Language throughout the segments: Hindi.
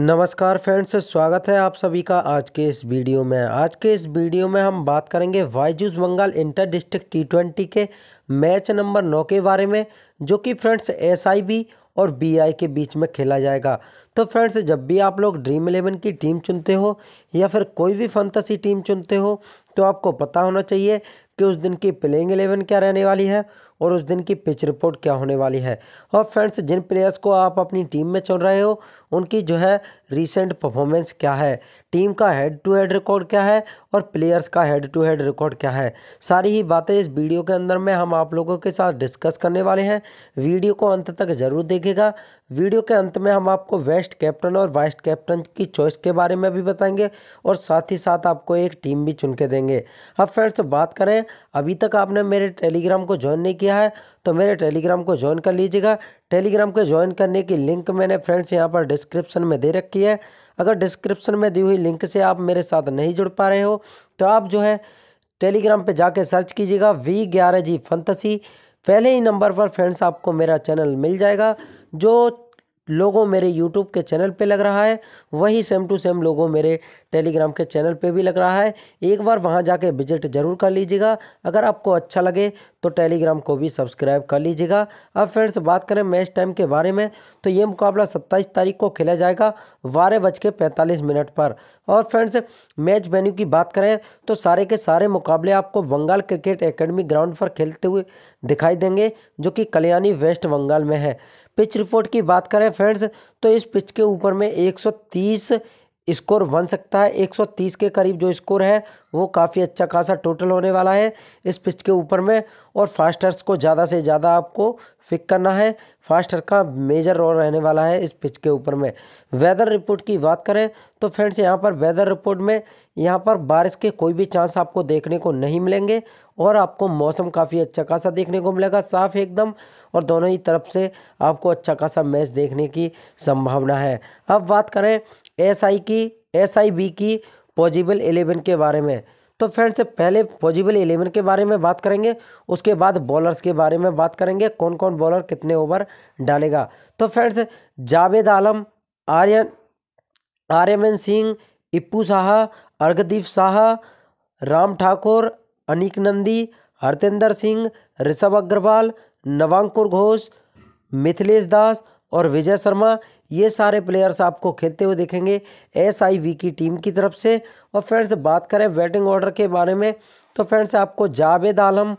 नमस्कार फ्रेंड्स स्वागत है आप सभी का आज के इस वीडियो में आज के इस वीडियो में हम बात करेंगे Byju's Bengal inter district T twenty के मैच नंबर नौ के बारे में जो कि फ्रेंड्स एसआईबी और बीआई के बीच में खेला जाएगा तो फ्रेंड्स जब भी आप लोग ड्रीम इलेवन की टीम चुनते हो या फिर कोई भी फंतसी टीम चुनते हो तो आपको पता होना चाहिए कि उस दिन की प्लेइंग एलेवन क्या रहने वाली है और उस दिन की पिच रिपोर्ट क्या होने वाली है और फ्रेंड्स जिन प्लेयर्स को आप अपनी टीम में चुन रहे हो उनकी जो है रीसेंट परफॉर्मेंस क्या है टीम का हेड टू हेड रिकॉर्ड क्या है और प्लेयर्स का हेड टू हेड रिकॉर्ड क्या है सारी ही बातें इस वीडियो के अंदर में हम आप लोगों के साथ डिस्कस करने वाले हैं वीडियो को अंत तक ज़रूर देखेगा वीडियो के अंत में हम आपको वेस्ट कैप्टन और वाइस कैप्टन की चॉइस के बारे में भी बताएंगे और साथ ही साथ आपको एक टीम भी चुन के देंगे अब फ्रेंड्स बात करें अभी तक आपने मेरे टेलीग्राम को ज्वाइन नहीं किया है तो मेरे टेलीग्राम को ज्वाइन कर लीजिएगा टेलीग्राम को ज्वाइन करने की लिंक मैंने फ्रेंड्स यहाँ पर डिस्क्रिप्शन में दे रखी है अगर डिस्क्रिप्शन में दी हुई लिंक से आप मेरे साथ नहीं जुड़ पा रहे हो तो आप जो है टेलीग्राम पर जाके सर्च कीजिएगा वी ग्यारह जी फंतसी पहले ही नंबर पर फ्रेंड्स आपको मेरा चैनल मिल जाएगा जो लोगों मेरे यूट्यूब के चैनल पे लग रहा है वही सेम टू सेम लोगों मेरे टेलीग्राम के चैनल पे भी लग रहा है एक बार वहाँ जाके विजिट ज़रूर कर लीजिएगा अगर आपको अच्छा लगे तो टेलीग्राम को भी सब्सक्राइब कर लीजिएगा अब फ्रेंड्स बात करें मैच टाइम के बारे में तो ये मुकाबला सत्ताईस तारीख को खेला जाएगा बारह बज के पैंतालीस मिनट पर और फ्रेंड्स मैच वेन्यू की बात करें तो सारे के सारे मुकाबले आपको बंगाल क्रिकेट एकेडमी ग्राउंड पर खेलते हुए दिखाई देंगे जो कि कल्याणी वेस्ट बंगाल में है पिच रिपोर्ट की बात करें फ्रेंड्स तो इस पिच के ऊपर में 130 स्कोर बन सकता है 130 के करीब जो स्कोर है वो काफ़ी अच्छा खासा टोटल होने वाला है इस पिच के ऊपर में और फास्टर्स को ज़्यादा से ज़्यादा आपको फिक करना है फास्टर का मेजर रोल रहने वाला है इस पिच के ऊपर में वेदर रिपोर्ट की बात करें तो फ्रेंड्स यहाँ पर वेदर रिपोर्ट में यहाँ पर बारिश के कोई भी चांस आपको देखने को नहीं मिलेंगे और आपको मौसम काफ़ी अच्छा खासा देखने को मिलेगा साफ एकदम और दोनों ही तरफ से आपको अच्छा खासा मैच देखने की संभावना है अब बात करें एस आई की एस आई बी की पॉजिबल एलेवन के बारे में तो फ्रेंड्स पहले पॉजिबल एलेवन के बारे में बात करेंगे उसके बाद बॉलर्स के बारे में बात करेंगे कौन कौन बॉलर कितने ओवर डालेगा तो फ्रेंड्स जावेद आलम आर्यन आर्यमन सिंह इप्पू शाह अर्घदीप शाह राम ठाकुर अनिक नंदी हरतेंद्र सिंह ऋषभ अग्रवाल नवांकुर घोष मिथिलेश दास और विजय शर्मा ये सारे प्लेयर्स आपको खेलते हुए देखेंगे एस की टीम की तरफ से और फ्रेंड्स बात करें बैटिंग ऑर्डर के बारे में तो फ्रेंड्स आपको जावेद आलम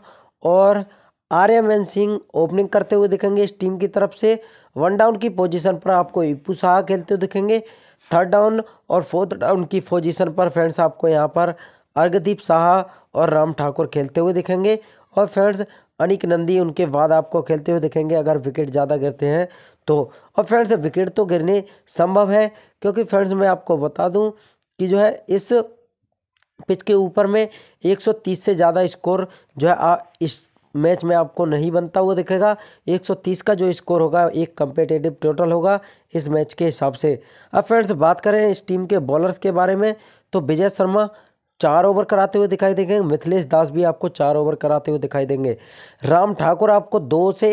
और आर्यमन सिंह ओपनिंग करते हुए दिखेंगे इस टीम की तरफ से वन डाउन की पोजीशन पर आपको इप्पू शाह खेलते हुए दिखेंगे थर्ड डाउन और फोर्थ डाउन की पोजीशन पर फ्रेंड्स आपको यहाँ पर अर्घदीप शाह और राम ठाकुर खेलते हुए दिखेंगे और फ्रेंड्स अनिक नंदी उनके बाद आपको खेलते हुए दिखेंगे अगर विकेट ज़्यादा गिरते हैं तो और फ्रेंड्स विकेट तो गिरने संभव है क्योंकि फ्रेंड्स मैं आपको बता दूं कि जो है इस पिच के ऊपर में 130 से ज़्यादा स्कोर जो है आ, इस मैच में आपको नहीं बनता हुआ दिखेगा 130 का जो स्कोर होगा एक कंपेटेटिव टोटल होगा इस मैच के हिसाब से अब फ्रेंड्स बात करें इस टीम के बॉलर्स के बारे में तो विजय शर्मा चार ओवर कराते हुए दिखाई देंगे मिथिलेश दास भी आपको चार ओवर कराते हुए दिखाई देंगे राम ठाकुर आपको दो से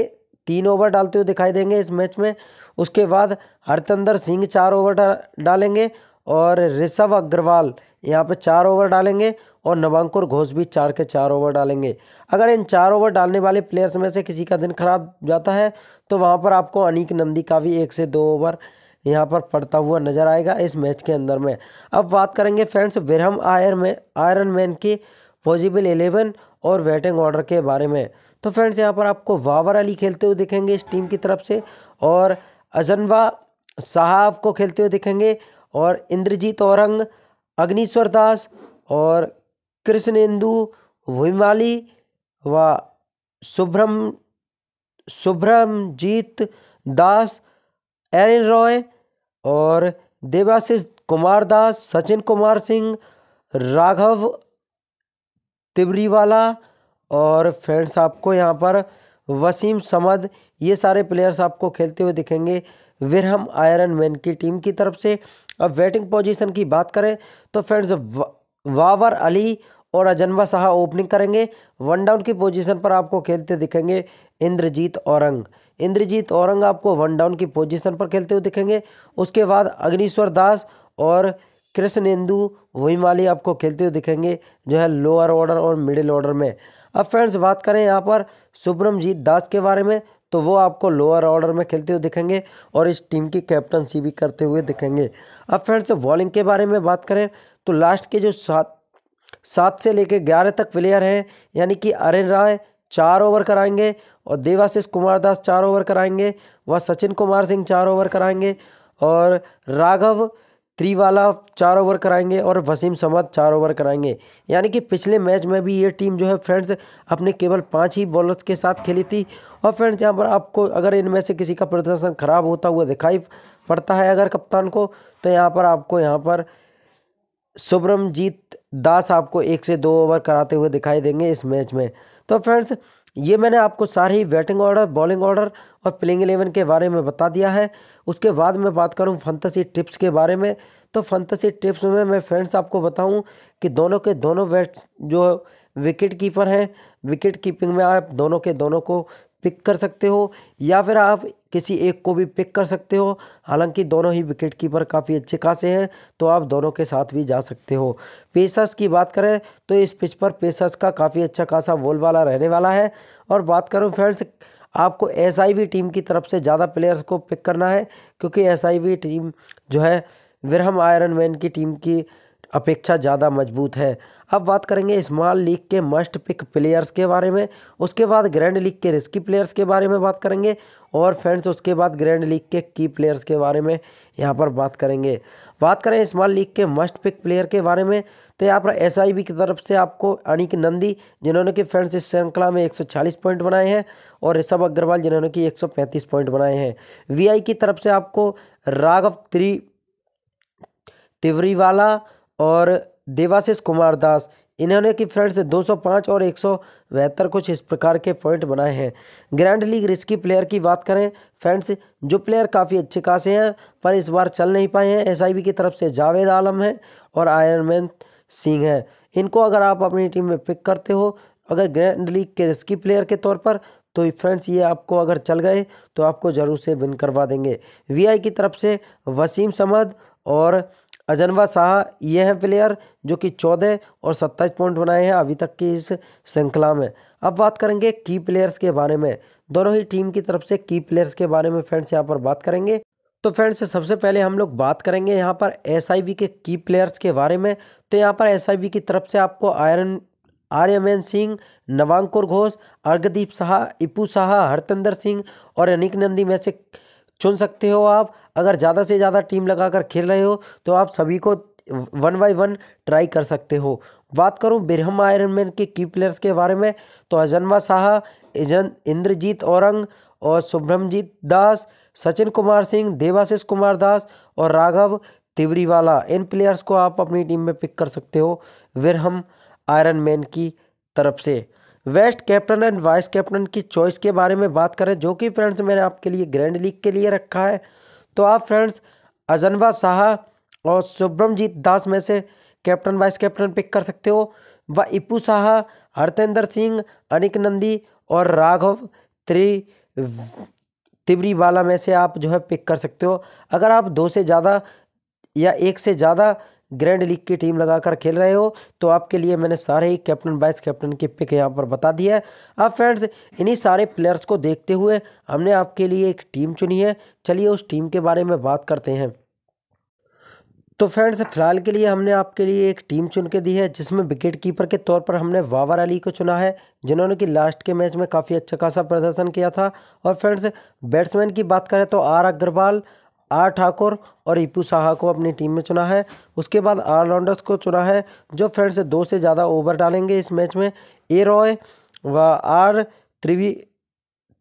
तीन ओवर डालते हुए दिखाई देंगे इस मैच में उसके बाद हरतंदर सिंह चार ओवर डालेंगे और ऋषभ अग्रवाल यहाँ पे चार ओवर डालेंगे और नवांकुर घोष भी चार के चार ओवर डालेंगे अगर इन चार ओवर डालने वाले प्लेयर्स में से किसी का दिन खराब जाता है तो वहाँ पर आपको अनिक नंदी का भी एक से दो ओवर यहाँ पर पड़ता हुआ नजर आएगा इस मैच के अंदर में अब बात करेंगे फ्रेंड्स विरहम आयर में आयरन मैन की पॉजिबल एलेवन और बैटिंग ऑर्डर के बारे में तो फ्रेंड्स यहाँ पर आपको वावर अली खेलते हुए दिखेंगे इस टीम की तरफ से और अजनवा साहब को खेलते हुए दिखेंगे और इंद्रजीत औरंग अग्निश्वर दास और कृष्णेंदु हिमाली व सुब्रम सुब्रमजीत दास एरिन रॉय और देवाशिष कुमार दास सचिन कुमार सिंह राघव तिबरीवाला और फ्रेंड्स आपको यहाँ पर वसीम समद ये सारे प्लेयर्स आपको खेलते हुए दिखेंगे विरहम आयरन मैन की टीम की तरफ से अब वेटिंग पोजीशन की बात करें तो फ्रेंड्स वावर अली और अजनवा साहा ओपनिंग करेंगे वन डाउन की पोजीशन पर आपको खेलते दिखेंगे इंद्रजीत औरंग इंद्रजीत औरंग आपको वन डाउन की पोजीशन पर खेलते हुए दिखेंगे उसके बाद अग्निश्वर दास और कृष्णेंदु वाली आपको खेलते हुए दिखेंगे जो है लोअर ऑर्डर और मिडिल ऑर्डर में अब फ्रेंड्स बात करें यहाँ पर सुब्रमजीत दास के बारे में तो वो आपको लोअर ऑर्डर में खेलते हुए दिखेंगे और इस टीम की कैप्टनसी भी करते हुए दिखेंगे अब फ्रेंड्स बॉलिंग के बारे में बात करें तो लास्ट के जो सात सात से लेकर ग्यारह तक प्लेयर हैं यानी कि अरिन राय चार ओवर कराएंगे और देवाशीष कुमार दास चार ओवर कराएंगे व सचिन कुमार सिंह चार ओवर कराएंगे और राघव त्रिवाला चार ओवर कराएंगे और वसीम समद चार ओवर कराएंगे यानी कि पिछले मैच में भी ये टीम जो है फ्रेंड्स अपने केवल पांच ही बॉलर्स के साथ खेली थी और फ्रेंड्स यहाँ पर आपको अगर इनमें से किसी का प्रदर्शन खराब होता हुआ दिखाई पड़ता है अगर कप्तान को तो यहाँ पर आपको यहाँ पर सुब्रमजीत दास आपको एक से दो ओवर कराते हुए दिखाई देंगे इस मैच में तो फ्रेंड्स ये मैंने आपको सारी बैटिंग ऑर्डर बॉलिंग ऑर्डर और प्लेइंग एलेवन के बारे में बता दिया है उसके बाद मैं बात करूँ फंतसी टिप्स के बारे में तो फंतसी टिप्स में मैं फ्रेंड्स आपको बताऊँ कि दोनों के दोनों बैट्स जो विकेट कीपर हैं विकेट कीपिंग में आप दोनों के दोनों को पिक कर सकते हो या फिर आप किसी एक को भी पिक कर सकते हो हालांकि दोनों ही विकेट कीपर काफ़ी अच्छे खासे हैं तो आप दोनों के साथ भी जा सकते हो पेसर्स की बात करें तो इस पिच पर पेसर्स का काफ़ी अच्छा खासा वोल वाला रहने वाला है और बात करूँ फ्रेंड्स आपको एस टीम की तरफ से ज़्यादा प्लेयर्स को पिक करना है क्योंकि एस टीम जो है विरहम आयरन मैन की टीम की अपेक्षा ज़्यादा मजबूत है अब बात करेंगे स्मॉल लीग के मस्ट पिक प्लेयर्स के बारे में उसके बाद ग्रैंड लीग के रिस्की प्लेयर्स के बारे में बात करेंगे और फ्रेंड्स उसके बाद ग्रैंड लीग के की प्लेयर्स के बारे में यहाँ पर बात करेंगे बात करें स्मॉल लीग के मस्ट पिक प्लेयर के बारे में तो यहाँ पर एस की तरफ से आपको अनिक नंदी जिन्होंने कि फ्रेंड्स इस श्रृंखला में 140 पॉइंट बनाए हैं और ऋषभ अग्रवाल जिन्होंने कि पैंतीस पॉइंट बनाए हैं वी की तरफ से आपको राघव त्रि तिवरीवाला और देवाशिष कुमार दास इन्होंने कि फ्रेंड्स 205 और एक कुछ इस प्रकार के पॉइंट बनाए हैं ग्रैंड लीग रिस्की प्लेयर की बात करें फ्रेंड्स जो प्लेयर काफ़ी अच्छे खासे हैं पर इस बार चल नहीं पाए हैं एस की तरफ से जावेद आलम है और आयरमैन सिंह है इनको अगर आप अपनी टीम में पिक करते हो अगर ग्रैंड लीग के रिस्की प्लेयर के तौर पर तो फ्रेंड्स ये आपको अगर चल गए तो आपको ज़रूर से विन करवा देंगे वीआई की तरफ से वसीम समद और अजनवा शाह ये हैं प्लेयर जो कि चौदह और सत्ताईस पॉइंट बनाए हैं अभी तक की इस श्रृंखला में अब बात करेंगे की प्लेयर्स के बारे में दोनों ही टीम की तरफ से की प्लेयर्स के बारे में फ्रेंड्स यहाँ पर बात करेंगे तो फ्रेंड्स सबसे पहले हम लोग बात करेंगे यहाँ पर एस के की प्लेयर्स के बारे में तो यहाँ पर एस की तरफ से आपको आयरन आर्यमैन सिंह नवांकुर घोष अर्घदीप शाह इपू शाह हरतंदर सिंह और अनिक नंदी में से चुन सकते हो आप अगर ज़्यादा से ज़्यादा टीम लगाकर खेल रहे हो तो आप सभी को वन बाई वन ट्राई कर सकते हो बात करूं बिरहम आयरनमैन के की प्लेयर्स के बारे में तो अजन्मा शाह इंद्रजीत औरंग और शुभ्रमजीत दास सचिन कुमार सिंह देवाशीष कुमार दास और राघव तिवरीवाला इन प्लेयर्स को आप अपनी टीम में पिक कर सकते हो विरहम आयरन मैन की तरफ से best captain and vice captain की चॉइस के बारे में बात करें जो कि फ्रेंड्स मैंने आपके लिए ग्रैंड लीग के लिए रखा है तो आप फ्रेंड्स अजनवा शाह और सुब्रमजीत दास में से कैप्टन वाइस कैप्टन पिक कर सकते हो व इपू शाह हरतेंद्र सिंह अनिक नंदी और राघव त्रि वाला में से आप जो है पिक कर सकते हो अगर आप दो से ज़्यादा या एक से ज़्यादा ग्रैंड लीग की टीम लगाकर खेल रहे हो तो आपके लिए मैंने सारे ही कैप्टन वाइस कैप्टन के पिक यहाँ पर बता दिया है अब फ्रेंड्स इन्हीं सारे प्लेयर्स को देखते हुए हमने आपके लिए एक टीम चुनी है चलिए उस टीम के बारे में बात करते हैं तो फ्रेंड्स फिलहाल के लिए हमने आपके लिए एक टीम चुन के दी है जिसमें विकेट कीपर के तौर पर हमने वावर अली को चुना है जिन्होंने कि लास्ट के मैच में काफ़ी अच्छा खासा प्रदर्शन किया था और फ्रेंड्स बैट्समैन की बात करें तो आर अग्रवाल आर ठाकुर और ईपू साहा को अपनी टीम में चुना है उसके बाद ऑलराउंडर्स को चुना है जो फ्रेंड्स दो से ज़्यादा ओवर डालेंगे इस मैच में ए रॉय व आर त्रिवी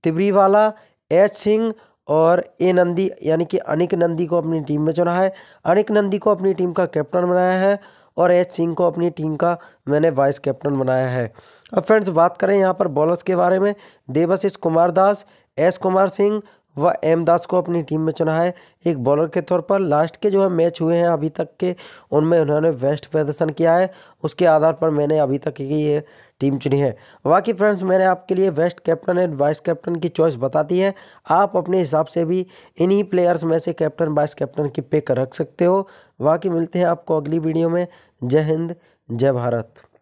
तिबरीवाला एच सिंह और ए नंदी यानी कि अनिक नंदी को अपनी टीम में चुना है अनिक नंदी को अपनी टीम का कैप्टन बनाया है और एच सिंह को अपनी टीम का मैंने वाइस कैप्टन बनाया है अब फ्रेंड्स बात करें यहाँ पर बॉलर्स के बारे में देवाशिष कुमार दास एस कुमार सिंह व एम दास को अपनी टीम में चुना है एक बॉलर के तौर पर लास्ट के जो है मैच हुए हैं अभी तक के उनमें उन्होंने बेस्ट प्रदर्शन किया है उसके आधार पर मैंने अभी तक की ये टीम चुनी है बाकी फ्रेंड्स मैंने आपके लिए best captain and vice captain की चॉइस बताती है आप अपने हिसाब से भी इन्हीं प्लेयर्स में से कैप्टन वाइस कैप्टन की पिक रख सकते हो बाकी मिलते हैं आपको अगली वीडियो में जय हिंद जय भारत